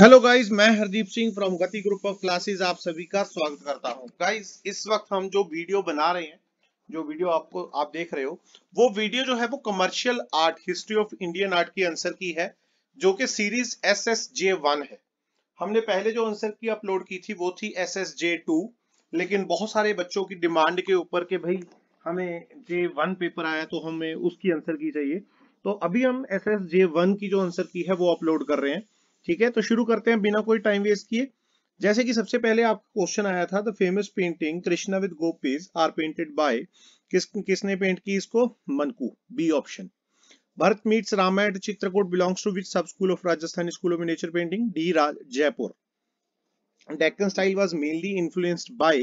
Hello guys मैं Hardeep Singh from Gati group of classes आप सभी का स्वागत करता हूं गाइस इस वक्त हम जो वीडियो बना रहे हैं जो वीडियो आपको आप देख रहे हो वो वीडियो जो है वो commercial art history of Indian art की आंसर की है जो कि series S S J one है हमने पहले जो आंसर की अपलोड की थी वो थी एस एस जे टू लेकिन बहुत सारे बच्चों की डिमांड के ऊपर के भाई हमें जे वन पेपर आया तो हमें उसकी आंसर की चाहिए तो अभी हम एस एस जे वन की जो आंसर की है वो अपलोड कर रहे हैं ठीक है तो शुरू करते हैं बिना कोई टाइम वेस्ट किए जैसे कि सबसे पहले आपका क्वेश्चन आया था the famous painting Krishna with gopis are painted by किस किसने पेंट की इसको Manaku B option Bharat meets Ramayana Chitrakoot belongs to which sub school of Rajasthan school of nature painting D Jaipur Deccan style was mainly influenced by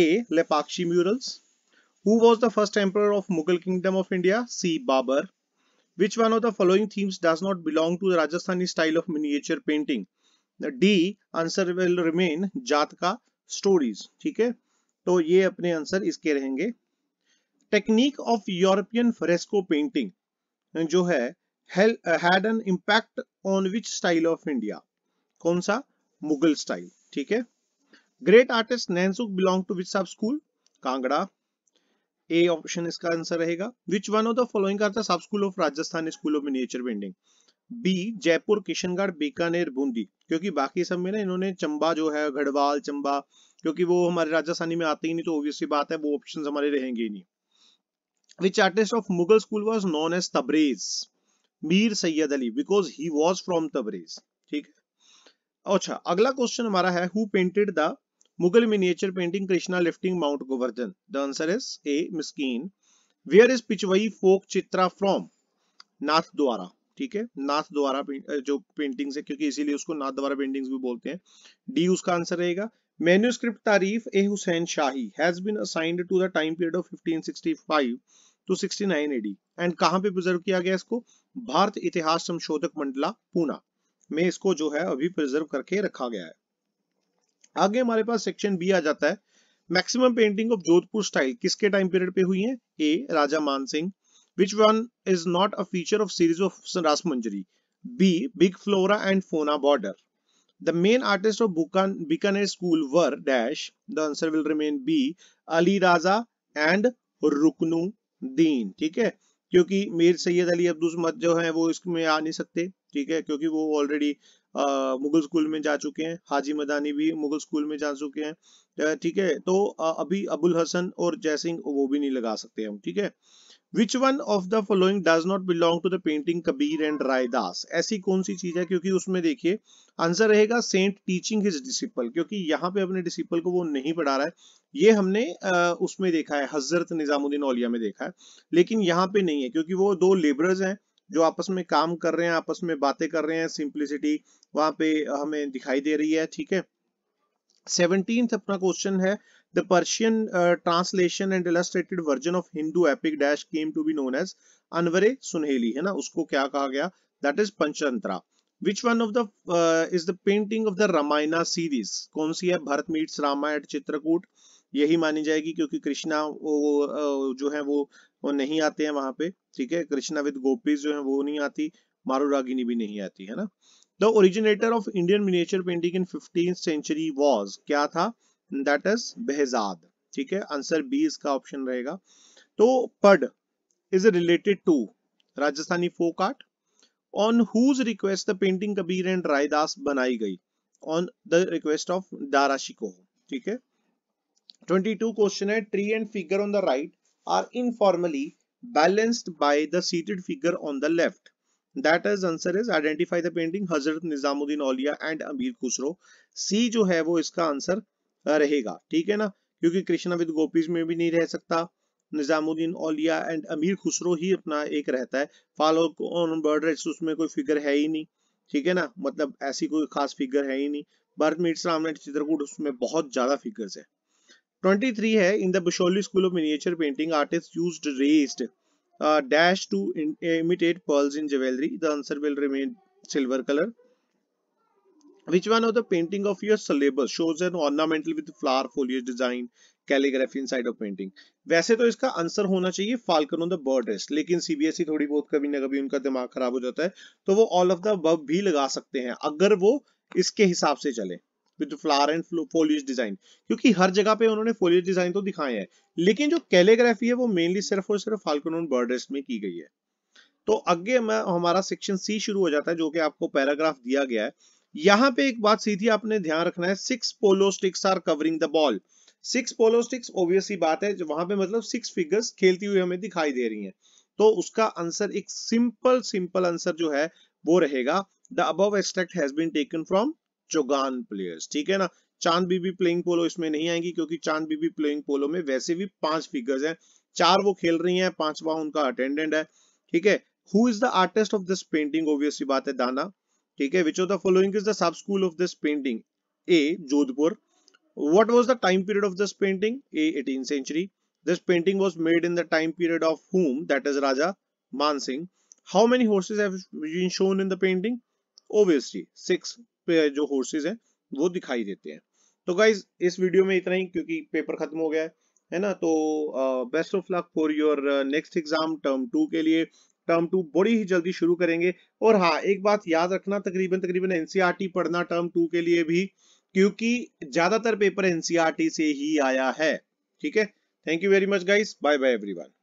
A Lepakshi murals who was the first emperor of Mughal kingdom of India C Babar Which one of the following themes does not belong to the Rajasthani style of miniature painting? The D answer will remain Jatka stories. ठीक है तो ये अपने answer इसके रहेंगे technique of european fresco painting जो है had an impact on which style of india कौन सा mughal style ठीक है great artist Nainsukh belong to which sub school Kangra A option इसका आंसर रहेगा which one of the following are the sub school of Rajasthan school of nature painting B Jaipur Kishangarh Bikaner Bundi क्योंकि बाकी सब में ना इन्होंने चंबा जो है गढ़वाल चंबा क्योंकि वो हमारे राजस्थानी में आते ही नहीं तो ऑब्वियसली बात है वो ऑप्शन हमारे रहेंगे ही नहीं which artist of Mughal school was known as Tabriz Mir Syed Ali because he was from Tabriz ठीक है अच्छा अगला क्वेश्चन हमारा है who painted the Mughal miniature painting Krishna lifting mount Govardhan the answer is A Miskin where is Pichwai folk chitra from Nathdwara ठीक है नाथ द्वारा जो पेंटिंग्स है क्योंकि इसीलिए उसको नाथ द्वारा पेंटिंग्स भी बोलते हैं डी उसका आंसर रहेगा manuscript Tarif e Husain Shahi has been assigned to the time period of 1565 to 69 AD and कहां पे प्रिजर्व किया गया इसको भारत इतिहास संशोधक मंडला पूना में इसको जो है अभी प्रिजर्व करके रखा गया है आगे हमारे पास सेक्शन बी आ जाता है maximum painting of Jodhpur style किसके टाइम पीरियड पे हुई है A Raja Man Singh one is not a feature of series of Ras Manjari B big flora and fauna border the main artist of Bikaner school were dash the answer will remain B Ali Raza and Ruknuddin ठीक है क्योंकि मेर सैयद अली अब्दुल जो है वो इसमें आ नहीं सकते ठीक है क्योंकि वो ऑलरेडी मुगल स्कूल में जा चुके हैं हाजी मदानी भी मुगल स्कूल में जा चुके हैं ठीक है तो अभी अबुल हसन और जयसिंह वो भी नहीं लगा सकते हम ठीक है which one of the following does not belong to the painting Kabir and Raidas ऐसी कौन सी चीज है क्योंकि उसमें देखिए आंसर रहेगा सेंट टीचिंग हिज डिसिपल क्योंकि यहाँ पे अपने डिसिपल को वो नहीं पढ़ा रहा है ये हमने आ, उसमें देखा है हजरत निजामुद्दीन औलिया में देखा है लेकिन यहाँ पे नहीं है क्योंकि वो दो लेबरर्स हैं जो आपस में काम कर रहे हैं आपस में बातें कर रहे हैं सिंप्लिसिटी वहां पे हमें दिखाई दे रही है ठीक है सेवनटीन अपना क्वेश्चन है the Persian translation and illustrated version of Hindu epic dash came to be known as Anwari Suhaili है ना उसको क्या कहा गया that is Panchatantra Which one of the uh, is the painting of the Ramayana series? कौन सी है भरत मीट्स रामायण चित्रकूट यही मानी जाएगी क्योंकि कृष्णा वो जो है वो वो नहीं आते हैं वहां पे ठीक है कृष्णा विद गोपीज जो है वो नहीं आती मारू रागिनी भी नहीं आती है ना the originator of Indian miniature painting in fifteen century was क्या था दैट इज बेहजाद ठीक है आंसर बी इसका ऑप्शन रहेगा तो Phad is related to Rajasthani folk art on whose request the painting Kabir and Raidas बनाई गई on the request of Dara ठीक है 22 क्वेश्चन है tree and figure on the right are informally balanced by the seated figure on the left that is answer is identify the painting हजरत निजामुद्दीन औलिया and अमीर खुसरो सी जो है वो इसका आंसर रहेगा ठीक है ना क्योंकि कृष्णा विद गोपीज में भी नहीं रह सकता निजामुद्दीन औलिया एंड अमीर खुसरो ही अपना एक रहता है फॉलो ऑन बर्ड रेस्ट उसमें कोई फिगर है ही नहीं ठीक है ना मतलब ऐसी कोई खास फिगर है ही नहीं भरत मीट रामनाथ चित्रकूट उसमें बहुत ज्यादा फिगर्स है 23 है in the Basohli school of miniature painting artists used raised dash to imitate pearls in jewellery the answer will remain silver colour which one of the painting of your syllabus shows an ornamental with flower foliage design calligraphy inside of painting वैसे तो इसका answer होना चाहिए falcon on the bird rest लेकिन CBSE e थोड़ी बहुत कभी ना कभी उनका दिमाग खराब हो जाता है तो वो ऑल ऑफ द बब भी लगा सकते हैं अगर वो इसके हिसाब से चले with flower and foliage design क्योंकि हर जगह पे उन्होंने फोलियज डिजाइन तो दिखाए हैं लेकिन जो कैलेग्राफी है वो मेनली सिर्फ और सिर्फ फाल्कोनोन बर्ड में की गई है तो आगे हमारा सेक्शन सी शुरू हो जाता है जो कि आपको पैराग्राफ दिया गया है यहाँ पे एक बात सीधी आपने ध्यान रखना है six polo sticks are covering the ball six polo sticks obviously बात है वहां पे मतलब सिक्स फिगर्स खेलती हुई हमें दिखाई दे रही हैं तो उसका आंसर एक सिंपल सिंपल आंसर जो है वो रहेगा द अब extract has been taken from Chaugan players ठीक है ना चांद बीबी प्लेइंग पोलो इसमें नहीं आएंगी क्योंकि चांद बीबी प्लेइंग पोलो में वैसे भी पांच फिगर्स हैं चार वो खेल रही हैं पांचवा उनका अटेंडेंट है ठीक है who is the artist of this painting obviously बात है दाना ठीक है which of the following is the sub school of this painting A Jodhpur what was the time period of this painting A eighteen century this painting was made in the time period of whom that is Raja Man how many horses in the painting Obviously, six पे जो होर्सेज हैं वो दिखाई देते हैं तो guys इस video में इतना ही क्योंकि पेपर खत्म हो गया है है ना तो best of luck for your next exam term two के लिए टर्म टू बड़ी ही जल्दी शुरू करेंगे और हाँ एक बात याद रखना तकरीबन तकरीबन एनसीआर e पढ़ना टर्म टू के लिए भी क्योंकि ज्यादातर पेपर एनसीआर e से ही आया है ठीक है thank you very much guys bye bye everyone